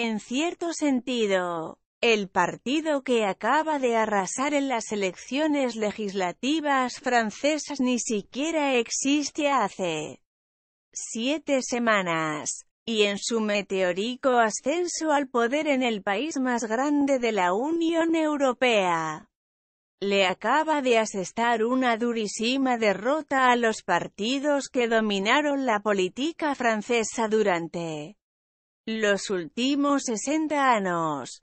En cierto sentido, el partido que acaba de arrasar en las elecciones legislativas francesas ni siquiera existe hace siete semanas, y en su meteórico ascenso al poder en el país más grande de la Unión Europea, le acaba de asestar una durísima derrota a los partidos que dominaron la política francesa durante los últimos sesenta años.